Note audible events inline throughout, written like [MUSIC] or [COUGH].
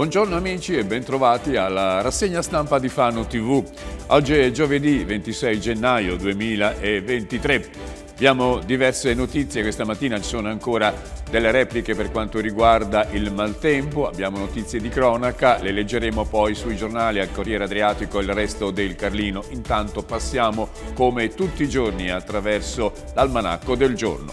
Buongiorno amici e bentrovati alla rassegna stampa di Fano TV. Oggi è giovedì 26 gennaio 2023. Abbiamo diverse notizie, questa mattina ci sono ancora delle repliche per quanto riguarda il maltempo, abbiamo notizie di cronaca, le leggeremo poi sui giornali, al Corriere Adriatico e il resto del Carlino. Intanto passiamo come tutti i giorni attraverso l'almanacco del giorno.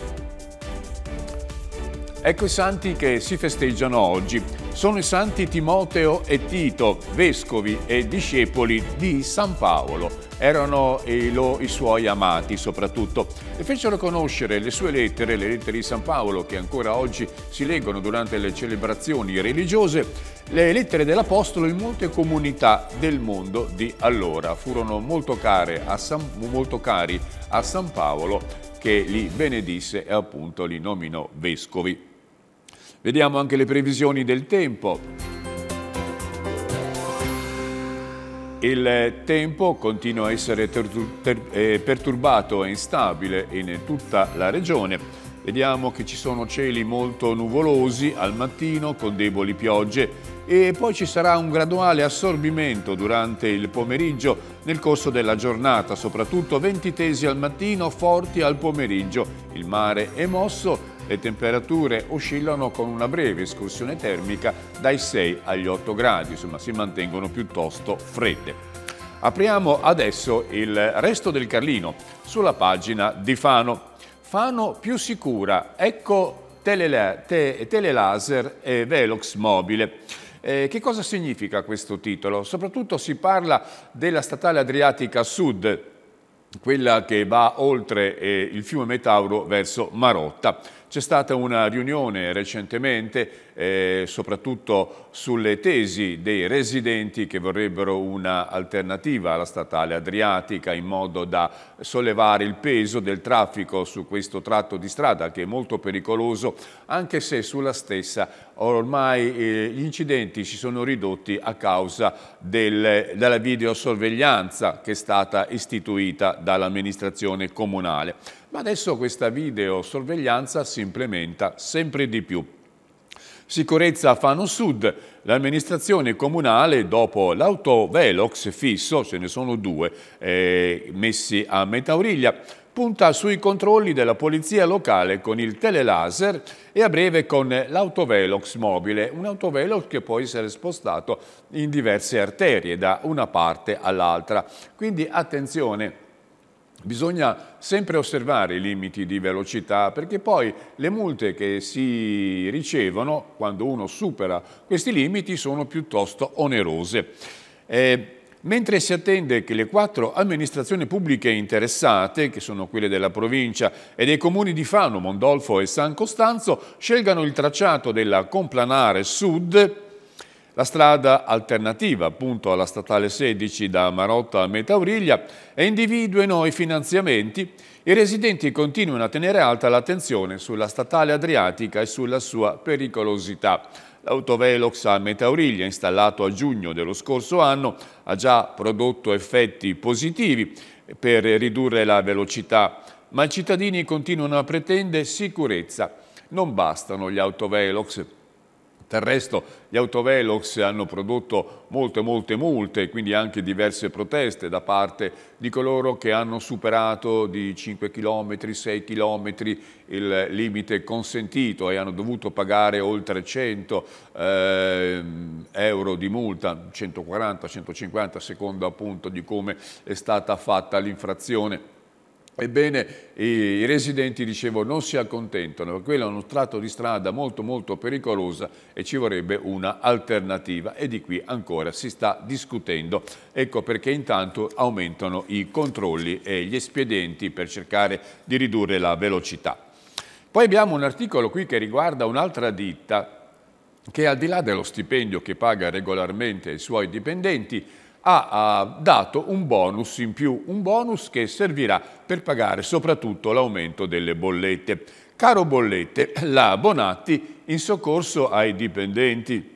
Ecco i santi che si festeggiano oggi sono i santi Timoteo e Tito, vescovi e discepoli di San Paolo. Erano i, lo, i suoi amati soprattutto e fecero conoscere le sue lettere, le lettere di San Paolo che ancora oggi si leggono durante le celebrazioni religiose, le lettere dell'Apostolo in molte comunità del mondo di allora. Furono molto, a San, molto cari a San Paolo che li benedisse e appunto li nominò vescovi. Vediamo anche le previsioni del tempo. Il tempo continua a essere eh, perturbato e instabile in tutta la regione. Vediamo che ci sono cieli molto nuvolosi al mattino con deboli piogge e poi ci sarà un graduale assorbimento durante il pomeriggio nel corso della giornata, soprattutto ventitesi al mattino, forti al pomeriggio. Il mare è mosso, le temperature oscillano con una breve escursione termica dai 6 agli 8 gradi, insomma si mantengono piuttosto fredde. Apriamo adesso il resto del Carlino sulla pagina di Fano. Fano più sicura, ecco telelaser e Velox mobile. Eh, che cosa significa questo titolo? Soprattutto si parla della statale Adriatica Sud, quella che va oltre eh, il fiume Metauro verso Marotta. C'è stata una riunione recentemente eh, soprattutto sulle tesi dei residenti che vorrebbero un'alternativa alla statale adriatica in modo da sollevare il peso del traffico su questo tratto di strada che è molto pericoloso anche se sulla stessa ormai eh, gli incidenti si sono ridotti a causa del, della videosorveglianza che è stata istituita dall'amministrazione comunale. Ma adesso questa videosorveglianza si implementa sempre di più. Sicurezza Fano Sud, l'amministrazione comunale dopo l'autovelox fisso, ce ne sono due, eh, messi a metà origlia, punta sui controlli della polizia locale con il telelaser e a breve con l'autovelox mobile, un autovelox che può essere spostato in diverse arterie da una parte all'altra. Quindi attenzione, Bisogna sempre osservare i limiti di velocità perché poi le multe che si ricevono quando uno supera questi limiti sono piuttosto onerose. Eh, mentre si attende che le quattro amministrazioni pubbliche interessate, che sono quelle della provincia e dei comuni di Fano, Mondolfo e San Costanzo, scelgano il tracciato della Complanare Sud la strada alternativa appunto alla statale 16 da Marotta a Metauriglia è individui noi finanziamenti i residenti continuano a tenere alta l'attenzione sulla statale adriatica e sulla sua pericolosità. L'autovelox a Metauriglia, installato a giugno dello scorso anno, ha già prodotto effetti positivi per ridurre la velocità, ma i cittadini continuano a pretendere sicurezza. Non bastano gli autovelox. Del resto gli autovelox hanno prodotto molte molte multe e quindi anche diverse proteste da parte di coloro che hanno superato di 5 km, 6 km il limite consentito e hanno dovuto pagare oltre 100 eh, euro di multa, 140, 150 a seconda appunto di come è stata fatta l'infrazione. Ebbene, i residenti, dicevo, non si accontentano, quello è uno strato di strada molto molto pericolosa e ci vorrebbe una alternativa e di qui ancora si sta discutendo. Ecco perché intanto aumentano i controlli e gli espedienti per cercare di ridurre la velocità. Poi abbiamo un articolo qui che riguarda un'altra ditta che al di là dello stipendio che paga regolarmente i suoi dipendenti ha dato un bonus in più, un bonus che servirà per pagare soprattutto l'aumento delle bollette. Caro bollette, la Bonatti in soccorso ai dipendenti.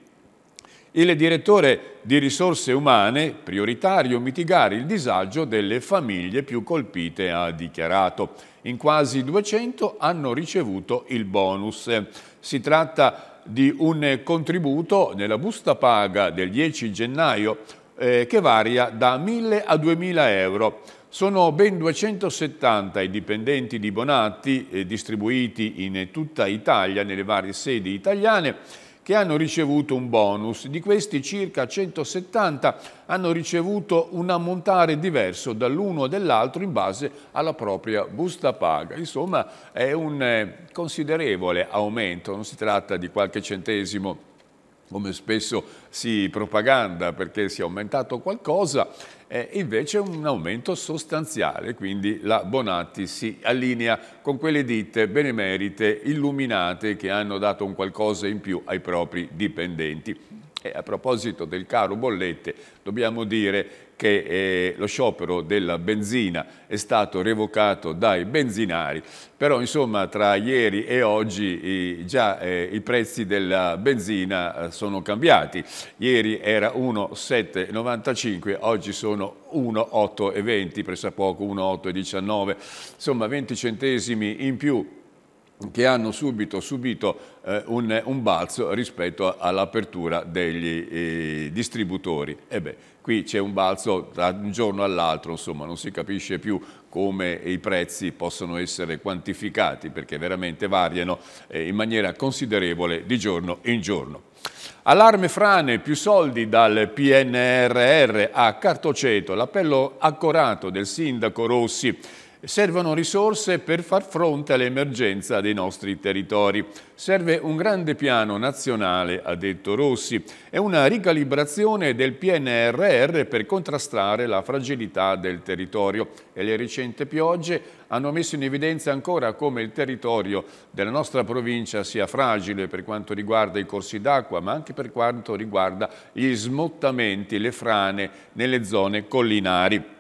Il direttore di risorse umane, prioritario mitigare il disagio delle famiglie più colpite, ha dichiarato. In quasi 200 hanno ricevuto il bonus. Si tratta di un contributo nella busta paga del 10 gennaio eh, che varia da 1.000 a 2.000 euro. Sono ben 270 i dipendenti di Bonatti eh, distribuiti in tutta Italia, nelle varie sedi italiane, che hanno ricevuto un bonus. Di questi circa 170 hanno ricevuto un ammontare diverso dall'uno o dall'altro in base alla propria busta paga. Insomma è un eh, considerevole aumento, non si tratta di qualche centesimo come spesso si propaganda perché si è aumentato qualcosa, eh, invece un aumento sostanziale, quindi la Bonatti si allinea con quelle ditte benemerite, illuminate, che hanno dato un qualcosa in più ai propri dipendenti. E a proposito del caro bollette, dobbiamo dire che eh, lo sciopero della benzina è stato revocato dai benzinari, però insomma tra ieri e oggi eh, già eh, i prezzi della benzina eh, sono cambiati. Ieri era 1,795, oggi sono 1,820, presso poco 1,819, insomma 20 centesimi in più che hanno subito subito eh, un, un, balzo rispetto all'apertura degli eh, distributori. E eh beh, qui c'è un balzo da un giorno all'altro, insomma, non si capisce più come i prezzi possono essere quantificati perché veramente variano eh, in maniera considerevole di giorno in giorno. Allarme frane, più soldi dal PNRR a Cartoceto, l'appello accorato del sindaco Rossi Servono risorse per far fronte all'emergenza dei nostri territori. Serve un grande piano nazionale, ha detto Rossi, e una ricalibrazione del PNRR per contrastare la fragilità del territorio. E le recenti piogge hanno messo in evidenza ancora come il territorio della nostra provincia sia fragile per quanto riguarda i corsi d'acqua, ma anche per quanto riguarda gli smottamenti, le frane nelle zone collinari.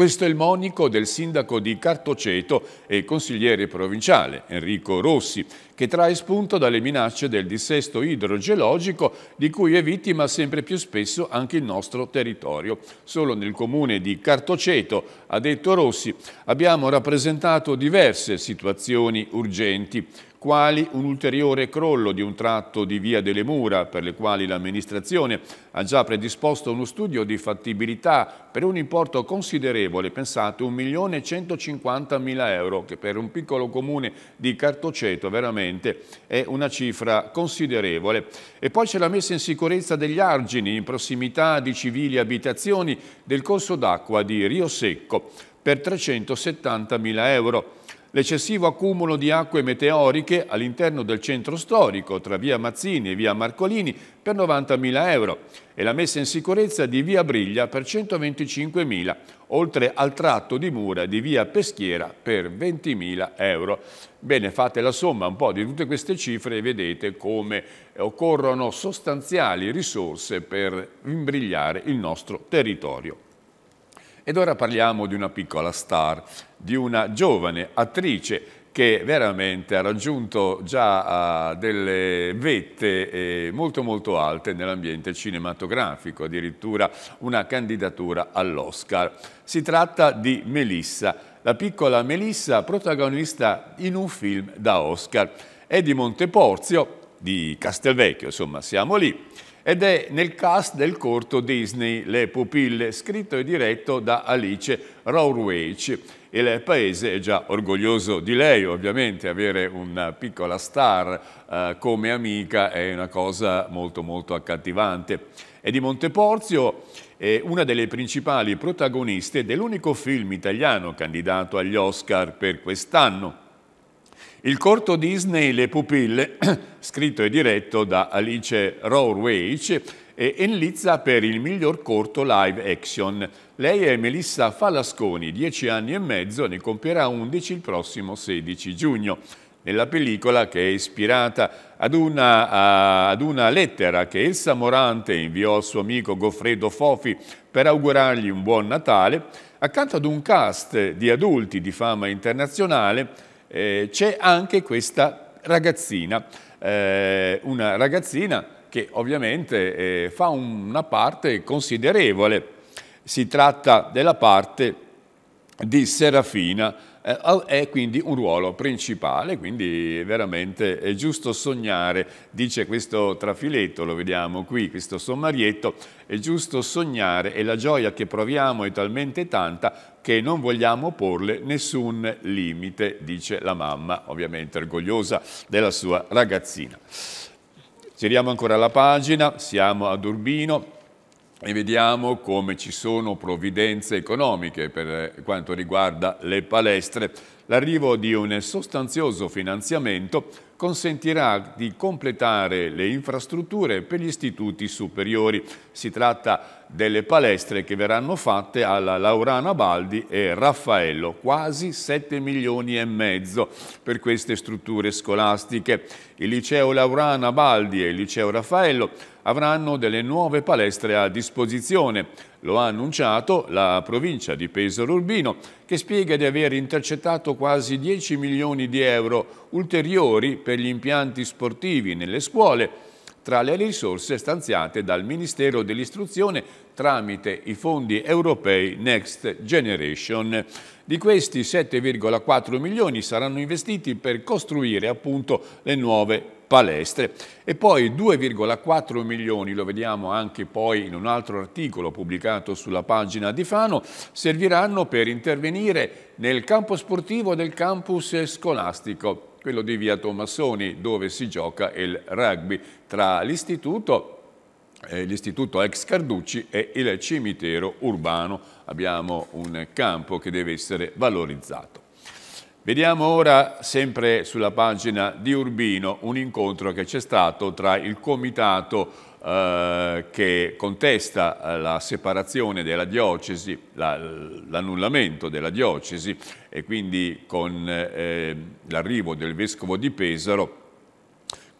Questo è il monito del sindaco di Cartoceto e consigliere provinciale Enrico Rossi, che trae spunto dalle minacce del dissesto idrogeologico di cui è vittima sempre più spesso anche il nostro territorio. Solo nel comune di Cartoceto, ha detto Rossi, abbiamo rappresentato diverse situazioni urgenti quali un ulteriore crollo di un tratto di via delle mura per le quali l'amministrazione ha già predisposto uno studio di fattibilità per un importo considerevole, pensate 1.150.000 euro, che per un piccolo comune di Cartoceto veramente è una cifra considerevole. E poi c'è la messa in sicurezza degli argini in prossimità di civili abitazioni del corso d'acqua di Rio Secco per 370.000 euro. L'eccessivo accumulo di acque meteoriche all'interno del centro storico tra via Mazzini e via Marcolini per 90.000 euro e la messa in sicurezza di via Briglia per 125.000, oltre al tratto di mura di via Peschiera per 20.000 euro. Bene, fate la somma un po' di tutte queste cifre e vedete come eh, occorrono sostanziali risorse per imbrigliare il nostro territorio. Ed ora parliamo di una piccola star di una giovane attrice che veramente ha raggiunto già ah, delle vette eh, molto molto alte nell'ambiente cinematografico, addirittura una candidatura all'Oscar. Si tratta di Melissa, la piccola Melissa protagonista in un film da Oscar. È di Monteporzio, di Castelvecchio, insomma siamo lì, ed è nel cast del corto Disney Le pupille, scritto e diretto da Alice Rowrage il paese è già orgoglioso di lei, ovviamente avere una piccola star eh, come amica è una cosa molto molto accattivante. È di Monteporzio è una delle principali protagoniste dell'unico film italiano candidato agli Oscar per quest'anno. Il corto Disney Le pupille, [CLEARS THROAT] scritto e diretto da Alice Rohrwich, e Enlizza per il miglior corto live action. Lei è Melissa Falasconi, 10 anni e mezzo, ne compierà 11 il prossimo 16 giugno. Nella pellicola che è ispirata ad una, a, ad una lettera che Elsa Morante inviò al suo amico Goffredo Fofi per augurargli un buon Natale, accanto ad un cast di adulti di fama internazionale eh, c'è anche questa ragazzina, eh, una ragazzina che ovviamente eh, fa una parte considerevole. Si tratta della parte di Serafina, eh, è quindi un ruolo principale, quindi veramente è giusto sognare, dice questo trafiletto, lo vediamo qui, questo sommarietto, è giusto sognare e la gioia che proviamo è talmente tanta che non vogliamo porle nessun limite, dice la mamma, ovviamente orgogliosa della sua ragazzina. Giriamo ancora la pagina, siamo ad Urbino e vediamo come ci sono provvidenze economiche per eh, quanto riguarda le palestre. L'arrivo di un sostanzioso finanziamento consentirà di completare le infrastrutture per gli istituti superiori. Si tratta delle palestre che verranno fatte alla Laurana Baldi e Raffaello, quasi 7 milioni e mezzo per queste strutture scolastiche. Il liceo Laurana Baldi e il liceo Raffaello avranno delle nuove palestre a disposizione lo ha annunciato la provincia di Pesaro Urbino, che spiega di aver intercettato quasi 10 milioni di euro ulteriori per gli impianti sportivi nelle scuole, tra le risorse stanziate dal Ministero dell'Istruzione tramite i fondi europei Next Generation. Di questi 7,4 milioni saranno investiti per costruire appunto le nuove palestre. E poi 2,4 milioni, lo vediamo anche poi in un altro articolo pubblicato sulla pagina di Fano, serviranno per intervenire nel campo sportivo del campus scolastico, quello di via Tommassoni, dove si gioca il rugby, tra l'istituto eh, l'istituto ex Carducci e il cimitero urbano. Abbiamo un campo che deve essere valorizzato. Vediamo ora, sempre sulla pagina di Urbino, un incontro che c'è stato tra il comitato eh, che contesta eh, la separazione della diocesi, l'annullamento la, della diocesi e quindi con eh, eh l'arrivo del vescovo di Pesaro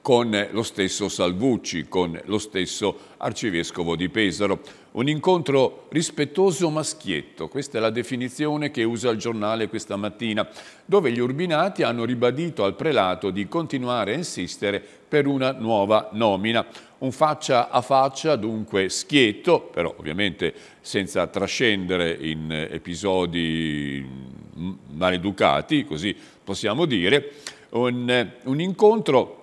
con lo stesso Salvucci, con lo stesso arcivescovo di Pesaro. Un incontro rispettoso maschietto, questa è la definizione che usa il giornale questa mattina, dove gli urbinati hanno ribadito al prelato di continuare a insistere per una nuova nomina. Un faccia a faccia, dunque schietto, però ovviamente senza trascendere in episodi maleducati, così possiamo dire, un, un incontro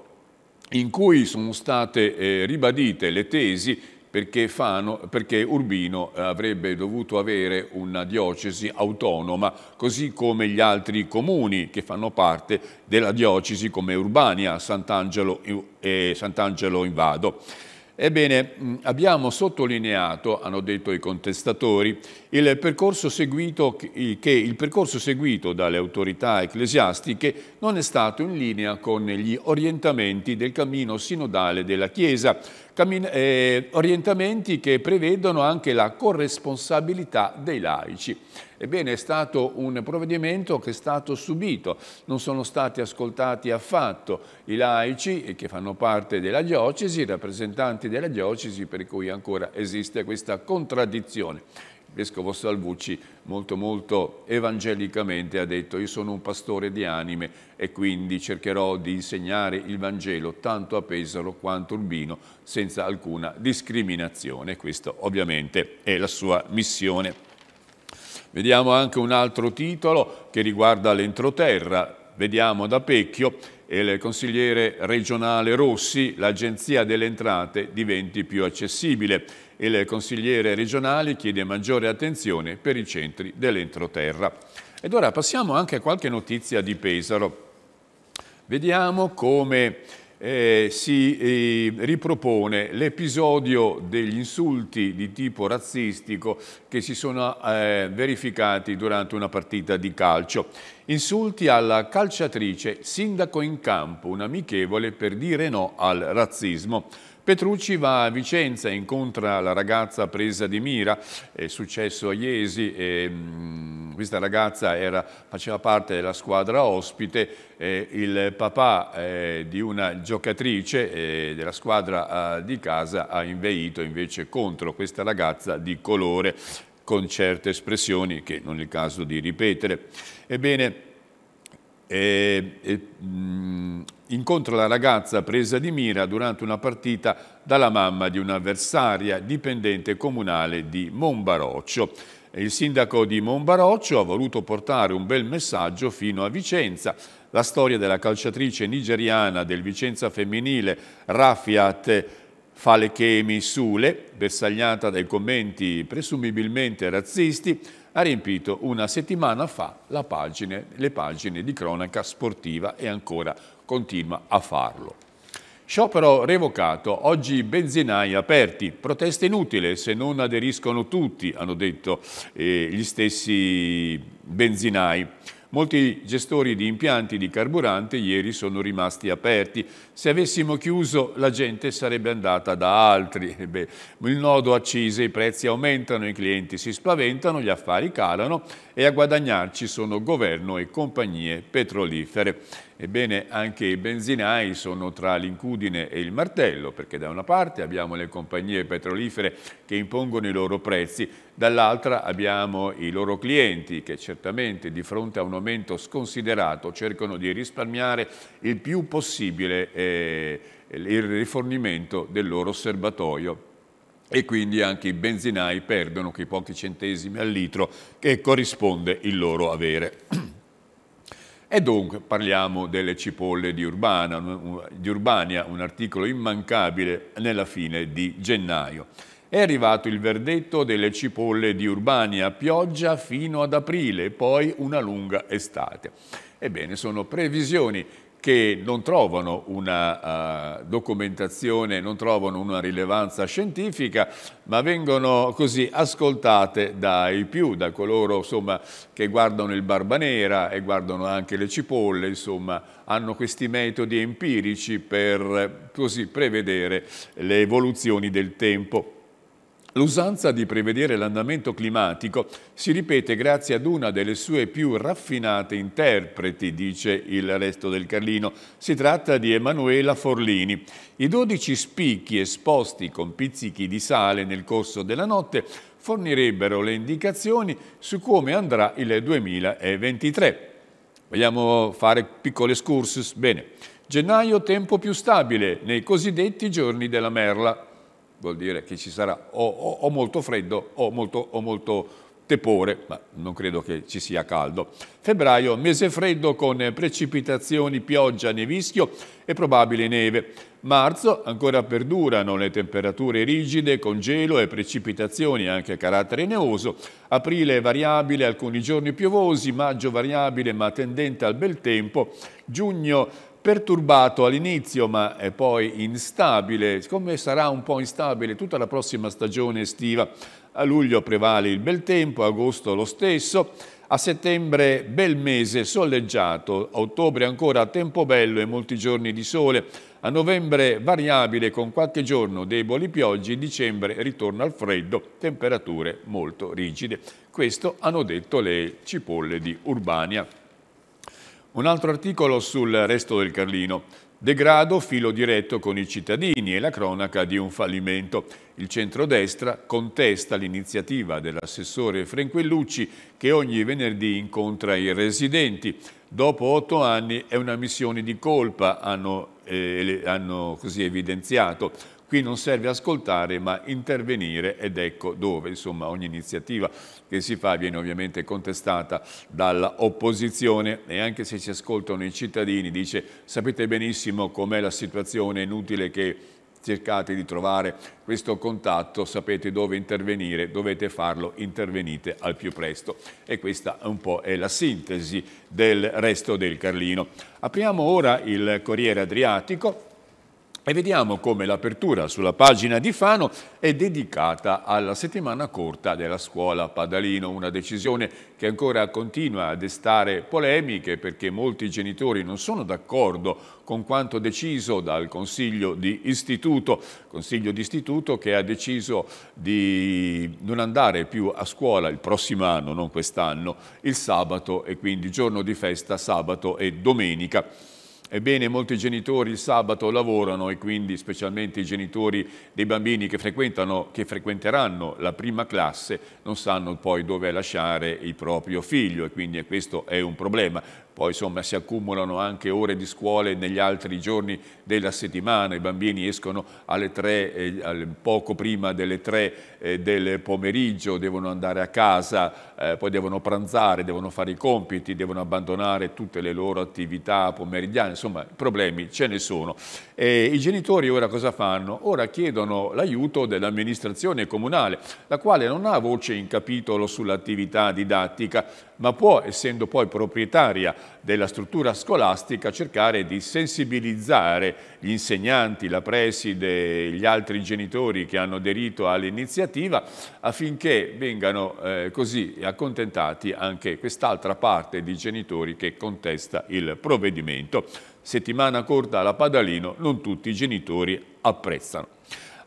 in cui sono state eh, ribadite le tesi perché, Fano, perché, Urbino eh, avrebbe dovuto avere una diocesi autonoma, così come gli altri comuni che fanno parte della diocesi come Urbania, Sant'Angelo e eh, Sant'Angelo in Vado. Ebbene, mm, abbiamo sottolineato, hanno detto i contestatori, il percorso seguito, che il percorso seguito dalle autorità ecclesiastiche non è stato in linea con gli orientamenti del cammino sinodale della Chiesa, eh, orientamenti che prevedono anche la corresponsabilità dei laici. Ebbene è stato un provvedimento che è stato subito, non sono stati ascoltati affatto i laici che fanno parte della diocesi, i rappresentanti della diocesi per cui ancora esiste questa contraddizione. Il vescovo Salvucci molto molto evangelicamente ha detto io sono un pastore di anime e quindi cercherò di insegnare il Vangelo tanto a Pesaro quanto a Urbino senza alcuna discriminazione. Questa ovviamente è la sua missione. Vediamo anche un altro titolo che riguarda l'entroterra. Vediamo da Pecchio il consigliere regionale Rossi, l'agenzia delle entrate diventi più accessibile. Il consigliere regionale chiede maggiore attenzione per i centri dell'entroterra. Ed ora passiamo anche a qualche notizia di Pesaro. Vediamo come eh, si eh, ripropone l'episodio degli insulti di tipo razzistico che si sono eh, verificati durante una partita di calcio. Insulti alla calciatrice, sindaco in campo, un amichevole per dire no al razzismo. Petrucci va a Vicenza e incontra la ragazza presa di mira, è successo a Iesi, e, mh, mm, questa ragazza era, faceva parte della squadra ospite, eh, il papà eh, di una giocatrice eh, della squadra eh, di casa ha inveito invece contro questa ragazza di colore con certe espressioni che non è il caso di ripetere. Ebbene, e, e, mh, incontra la ragazza presa di mira durante una partita dalla mamma di un'avversaria dipendente comunale di Monbaroccio. Il sindaco di Monbaroccio ha voluto portare un bel messaggio fino a Vicenza. La storia della calciatrice nigeriana del Vicenza femminile Rafiat Falekemi Sule, bersagliata dai commenti presumibilmente razzisti, ha riempito una settimana fa pagine, le pagine di cronaca sportiva e ancora continua a farlo. Sciopero revocato, oggi benzinai aperti, protesta inutile se non aderiscono tutti, hanno detto eh, gli stessi benzinai. Molti gestori di impianti di carburante ieri sono rimasti aperti. Se avessimo chiuso la gente sarebbe andata da altri. [LAUGHS] Beh, il nodo accise, i prezzi aumentano, i clienti si spaventano, gli affari calano e a guadagnarci sono governo e compagnie petrolifere. Ebbene, anche i benzinai sono tra l'incudine e il martello, perché da una parte abbiamo le compagnie petrolifere che impongono i loro prezzi, dall'altra abbiamo i loro clienti che certamente di fronte a un aumento sconsiderato cercano di risparmiare il più possibile eh, il rifornimento del loro serbatoio e quindi anche i benzinai perdono quei pochi centesimi al litro che corrisponde il loro avere. [CLEARS THROAT] E dunque parliamo delle cipolle di, Urbana, di Urbania, un articolo immancabile nella fine di gennaio. È arrivato il verdetto delle cipolle di Urbania, pioggia fino ad aprile, poi una lunga estate. Ebbene, sono previsioni che non trovano una uh, documentazione, non trovano una rilevanza scientifica, ma vengono così ascoltate dai più, da coloro insomma, che guardano il barba nera e guardano anche le cipolle, insomma, hanno questi metodi empirici per eh, così prevedere le evoluzioni del tempo. L'usanza di prevedere l'andamento climatico si ripete grazie ad una delle sue più raffinate interpreti, dice il resto del Carlino. Si tratta di Emanuela Forlini. I 12 spicchi esposti con pizzichi di sale nel corso della notte fornirebbero le indicazioni su come andrà il 2023. Vogliamo fare piccole excursus? Bene. Gennaio tempo più stabile nei cosiddetti giorni della merla vuol dire che ci sarà o, o, o molto freddo o molto, o molto tepore, ma non credo che ci sia caldo. Febbraio, mese freddo con precipitazioni, pioggia, nevischio e probabile neve. Marzo ancora perdurano le temperature rigide con gelo e precipitazioni anche a carattere neoso. Aprile variabile, alcuni giorni piovosi, maggio variabile ma tendente al bel tempo. Giugno perturbato all'inizio ma è poi instabile, siccome sarà un po' instabile tutta la prossima stagione estiva, a luglio prevale il bel tempo, a agosto lo stesso, a settembre bel mese soleggiato, a ottobre ancora tempo bello e molti giorni di sole, a novembre variabile con qualche giorno deboli pioggi, in dicembre ritorno al freddo, temperature molto rigide. Questo hanno detto le cipolle di Urbania. Un altro articolo sul resto del Carlino. Degrado, filo diretto con i cittadini e la cronaca di un fallimento. Il centrodestra contesta l'iniziativa dell'assessore Frenquellucci che ogni venerdì incontra i residenti. Dopo otto anni è una missione di colpa, hanno, eh, hanno così evidenziato. Qui non serve ascoltare ma intervenire ed ecco dove insomma, ogni iniziativa che si fa viene ovviamente contestata dall'opposizione e anche se ci ascoltano i cittadini dice sapete benissimo com'è la situazione, è inutile che cercate di trovare questo contatto, sapete dove intervenire, dovete farlo, intervenite al più presto. E questa un po' è la sintesi del resto del Carlino. Apriamo ora il Corriere Adriatico e vediamo come l'apertura sulla pagina di Fano è dedicata alla settimana corta della scuola Padalino, una decisione che ancora continua a destare polemiche perché molti genitori non sono d'accordo con quanto deciso dal Consiglio di Istituto, Consiglio di Istituto che ha deciso di non andare più a scuola il prossimo anno, non quest'anno, il sabato e quindi giorno di festa sabato e domenica. Ebbene, molti genitori il sabato lavorano e quindi specialmente i genitori dei bambini che, che frequenteranno la prima classe non sanno poi dove lasciare il proprio figlio e quindi questo è un problema poi insomma si accumulano anche ore di scuole negli altri giorni della settimana, i bambini escono alle 3, eh, poco prima delle 3 eh, del pomeriggio, devono andare a casa, eh, poi devono pranzare, devono fare i compiti, devono abbandonare tutte le loro attività pomeridiane, insomma problemi ce ne sono. E I genitori ora cosa fanno? Ora chiedono l'aiuto dell'amministrazione comunale, la quale non ha voce in capitolo sull'attività didattica, ma può, essendo poi proprietaria della struttura scolastica cercare di sensibilizzare gli insegnanti, la preside, gli altri genitori che hanno aderito all'iniziativa affinché vengano eh, così accontentati anche quest'altra parte di genitori che contesta il provvedimento. Settimana corta alla Padalino, non tutti i genitori apprezzano.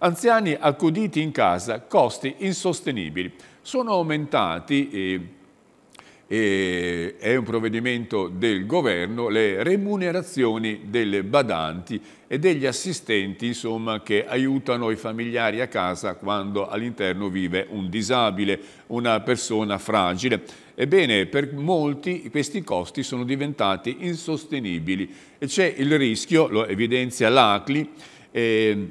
Anziani accuditi in casa, costi insostenibili. Sono aumentati... Eh, è un provvedimento del governo, le remunerazioni delle badanti e degli assistenti insomma, che aiutano i familiari a casa quando all'interno vive un disabile, una persona fragile. Ebbene, per molti questi costi sono diventati insostenibili e c'è il rischio, lo evidenzia l'ACLI, eh,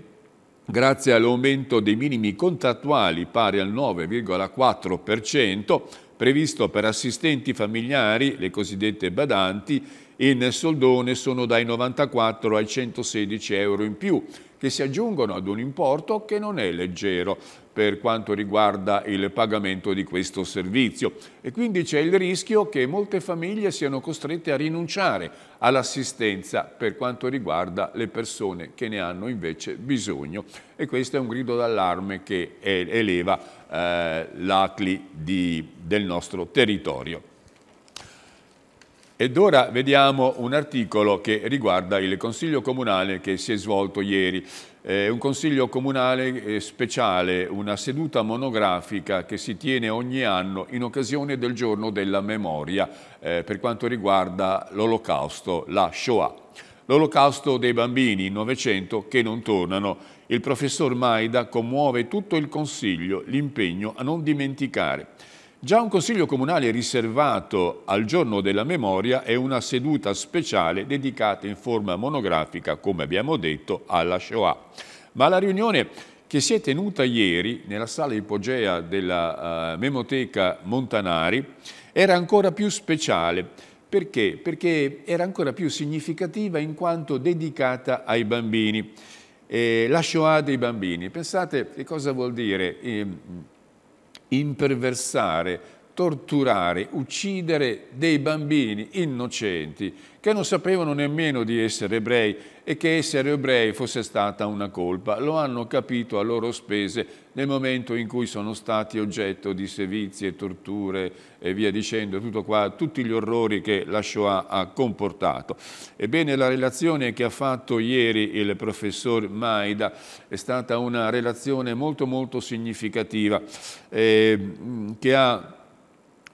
grazie all'aumento dei minimi contrattuali pari al 9,4%, previsto per assistenti familiari, le cosiddette badanti, in soldone sono dai 94 ai 116 euro in più, che si aggiungono ad un importo che non è leggero per quanto riguarda il pagamento di questo servizio. E quindi c'è il rischio che molte famiglie siano costrette a rinunciare all'assistenza per quanto riguarda le persone che ne hanno invece bisogno. E questo è un grido d'allarme che eleva eh, lacli del nostro territorio. Ed ora vediamo un articolo che riguarda il Consiglio Comunale che si è svolto ieri. Eh, un Consiglio Comunale eh, speciale, una seduta monografica che si tiene ogni anno in occasione del giorno della memoria eh, per quanto riguarda l'Olocausto, la Shoah. L'Olocausto dei bambini in Novecento che non tornano il professor Maida commuove tutto il Consiglio l'impegno a non dimenticare. Già un Consiglio Comunale riservato al giorno della memoria è una seduta speciale dedicata in forma monografica, come abbiamo detto, alla Shoah. Ma la riunione che si è tenuta ieri nella sala ipogea della uh, Memoteca Montanari era ancora più speciale. Perché? Perché era ancora più significativa in quanto dedicata ai bambini eh, la Shoah dei bambini. Pensate che cosa vuol dire eh, imperversare torturare, uccidere dei bambini innocenti che non sapevano nemmeno di essere ebrei e che essere ebrei fosse stata una colpa. Lo hanno capito a loro spese nel momento in cui sono stati oggetto di sevizie, torture e via dicendo, tutto qua, tutti gli orrori che la Shoah ha comportato. Ebbene, la relazione che ha fatto ieri il professor Maida è stata una relazione molto molto significativa eh, che ha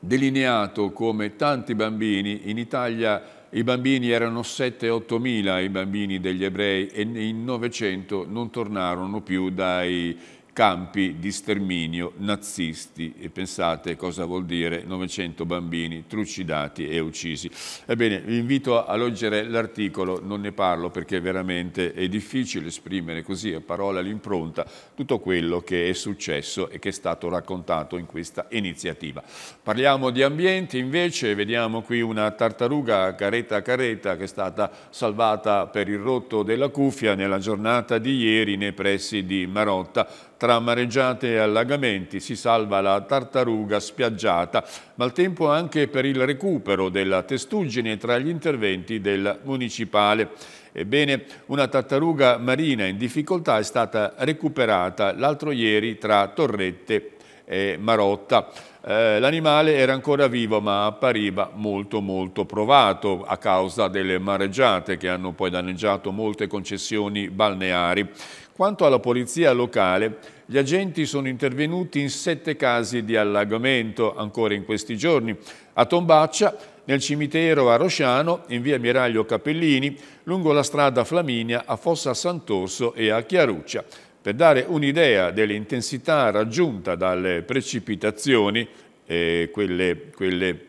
delineato come tanti bambini, in Italia i bambini erano 7-8 mila i bambini degli ebrei e in 900 non tornarono più dai, campi di sterminio nazisti e pensate cosa vuol dire 900 bambini trucidati e uccisi. Ebbene, vi invito a leggere l'articolo, non ne parlo perché veramente è difficile esprimere così a parola l'impronta tutto quello che è successo e che è stato raccontato in questa iniziativa. Parliamo di ambiente invece, vediamo qui una tartaruga careta a careta che è stata salvata per il rotto della cuffia nella giornata di ieri nei pressi di Marotta tra mareggiate e allagamenti si salva la tartaruga spiaggiata, maltempo anche per il recupero della testuggine tra gli interventi del municipale. Ebbene, una tartaruga marina in difficoltà è stata recuperata l'altro ieri tra Torrette e Marotta. Eh, l'animale era ancora vivo ma appariva molto molto provato a causa delle mareggiate che hanno poi danneggiato molte concessioni balneari. Quanto alla polizia locale, gli agenti sono intervenuti in sette casi di allagamento, ancora in questi giorni, a Tombaccia, nel cimitero a Rosciano, in via Miraglio Capellini, lungo la strada Flaminia a Fossa Sant'Orso e a Chiaruccia. Per dare un'idea dell'intensità raggiunta dalle precipitazioni, eh, quelle, quelle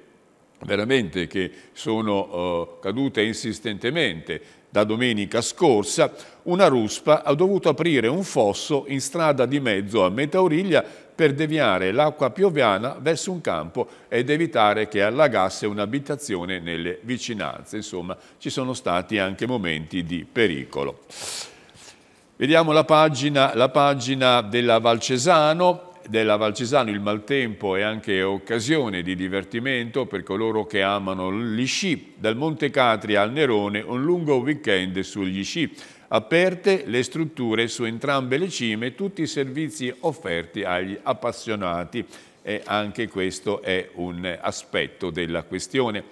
veramente che sono eh, cadute insistentemente da domenica scorsa, una ruspa ha dovuto aprire un fosso in strada di mezzo a metà origlia per deviare l'acqua pioviana verso un campo ed evitare che allagasse un'abitazione nelle vicinanze. Insomma, ci sono stati anche momenti di pericolo. Vediamo la pagina, la pagina della Valcesano, della Valcesano il maltempo è anche occasione di divertimento per coloro che amano gli sci. Dal Monte Catri al Nerone un lungo weekend sugli sci. Aperte le strutture su entrambe le cime, tutti i servizi offerti agli appassionati e anche questo è un aspetto della questione.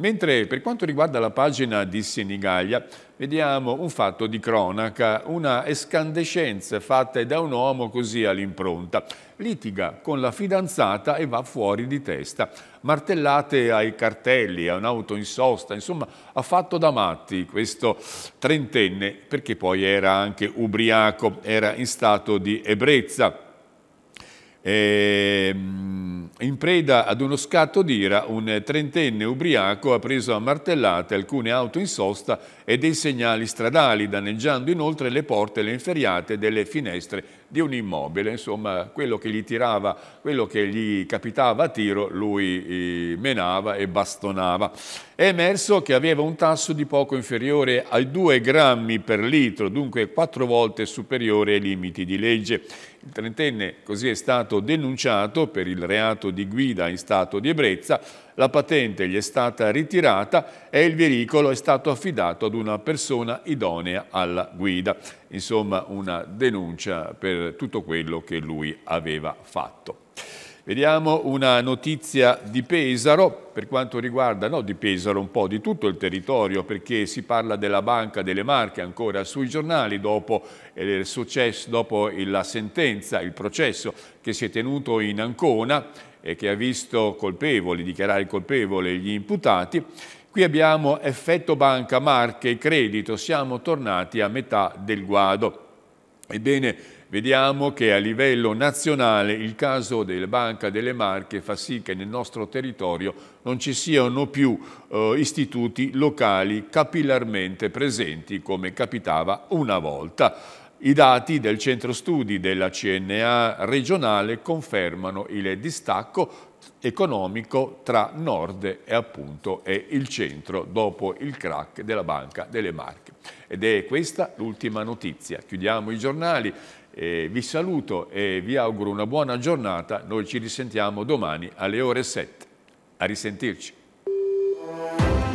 Mentre per quanto riguarda la pagina di Sinigaglia, vediamo un fatto di cronaca, una escandescenza fatta da un uomo così all'impronta. Litiga con la fidanzata e va fuori di testa. Martellate ai cartelli, a un'auto in sosta, insomma ha fatto da matti questo trentenne, perché poi era anche ubriaco, era in stato di ebbrezza. E, ehm, in preda ad uno scatto d'ira, un trentenne ubriaco ha preso a martellate alcune auto in sosta e dei segnali stradali, danneggiando inoltre le porte e le inferriate delle finestre di un immobile. Insomma, quello che gli tirava, quello che gli capitava a tiro, lui eh, menava e bastonava. È emerso che aveva un tasso di poco inferiore ai 2 grammi per litro, dunque quattro volte superiore ai limiti di legge. Il trentenne così è stato denunciato per il reato di guida in stato di ebbrezza la patente gli è stata ritirata e il veicolo è stato affidato ad una persona idonea alla guida. Insomma, una denuncia per tutto quello che lui aveva fatto. Vediamo una notizia di Pesaro, per quanto riguarda, no di Pesaro, un po' di tutto il territorio, perché si parla della Banca delle Marche ancora sui giornali dopo, il successo, dopo la sentenza, il processo che si è tenuto in Ancona e che ha visto colpevoli, dichiarare colpevoli gli imputati, Qui abbiamo effetto banca, marche, credito, siamo tornati a metà del guado. Ebbene, vediamo che a livello nazionale il caso della Banca delle Marche fa sì che nel nostro territorio non ci siano più eh, istituti locali capillarmente presenti come capitava una volta. I dati del centro studi della CNA regionale confermano il distacco economico tra nord e appunto e il centro dopo il crack della Banca delle Marche. Ed è questa l'ultima notizia. Chiudiamo i giornali, eh, vi saluto e vi auguro una buona giornata. Noi ci risentiamo domani alle ore 7. A risentirci.